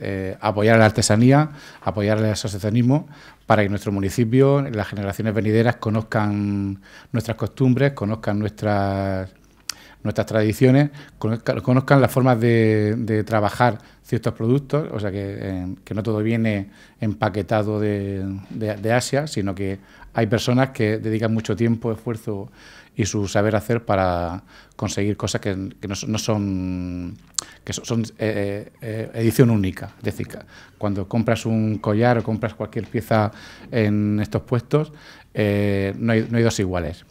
Eh, apoyar la artesanía, apoyar el asociacionismo para que nuestro municipio, las generaciones venideras, conozcan nuestras costumbres, conozcan nuestras, nuestras tradiciones, conozcan, las formas de trabajar ciertos productos, o sea que, eh, no todo viene empaquetado de, de, Asia, sino que hay personas que dedican mucho tiempo, esfuerzo y su saber hacer para conseguir cosas que, no, son que son, eh, eh, edición única. Es decir, cuando compras un collar o compras cualquier pieza en estos puestos, no hay, no hay dos iguales.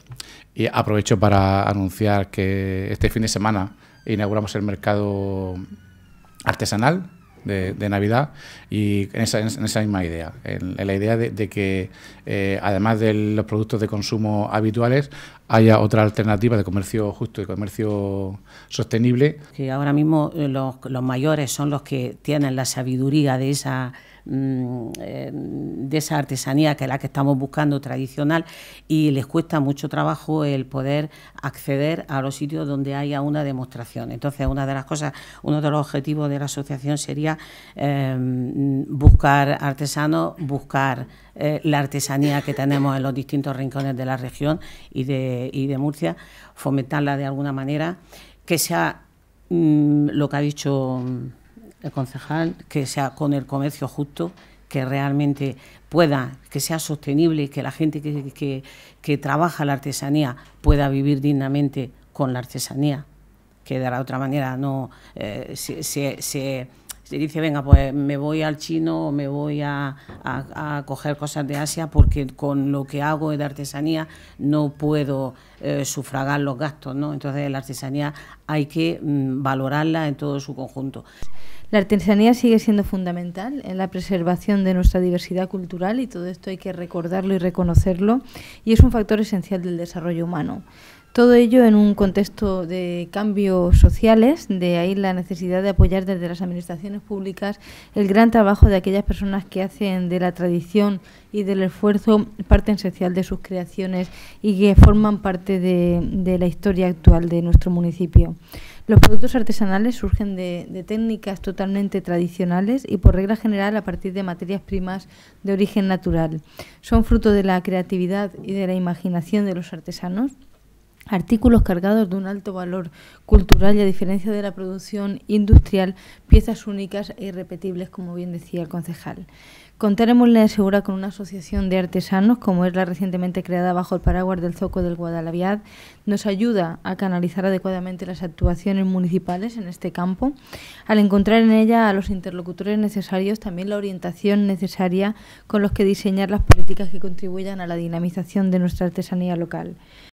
Y aprovecho para anunciar que este fin de semana inauguramos el mercado artesanal de, Navidad y en esa, misma idea, en, la idea de, que eh, además de los productos de consumo habituales haya otra alternativa de comercio justo y comercio sostenible. Que ahora mismo eh, los mayores son los que tienen la sabiduría de esa Mm, eh, de esa artesanía que es la que estamos buscando tradicional y les cuesta mucho trabajo el poder acceder a los sitios donde haya una demostración. Entonces, una de las cosas, uno de los objetivos de la asociación sería em, buscar artesanos, buscar eh, la artesanía que tenemos en los distintos rincones de la región y de, de Murcia, fomentarla de alguna manera, que sea mm, lo que ha dicho concejal, que sea con el comercio justo, que realmente pueda, que sea sostenible, y que la gente que, que, trabaja la artesanía pueda vivir dignamente con la artesanía, que de la otra manera no eh, se se dice, venga, pues me voy al chino o me voy a, coger cosas de Asia porque con lo que hago de artesanía no puedo eh, sufragar los gastos, ¿no? Entonces la artesanía hay que mm, valorarla en todo su conjunto. La artesanía sigue siendo fundamental en la preservación de nuestra diversidad cultural y todo esto hay que recordarlo y reconocerlo y es un factor esencial del desarrollo humano. Todo ello en un contexto de cambios sociales, de ahí la necesidad de apoyar desde las administraciones públicas el gran trabajo de aquellas personas que hacen de la tradición y del esfuerzo parte esencial de sus creaciones y que forman parte de, la historia actual de nuestro municipio. Los productos artesanales surgen de, técnicas totalmente tradicionales y por regla general a partir de materias primas de origen natural. Son fruto de la creatividad y de la imaginación de los artesanos artículos cargados de un alto valor cultural y a diferencia de la producción industrial, piezas únicas e irrepetibles, como bien decía el concejal. Contaremos la asegura, con una asociación de artesanos, como es la recientemente creada bajo el paraguas del Zoco del Guadalaviad. Nos ayuda a canalizar adecuadamente las actuaciones municipales en este campo, al encontrar en ella a los interlocutores necesarios, también la orientación necesaria con los que diseñar las políticas que contribuyan a la dinamización de nuestra artesanía local.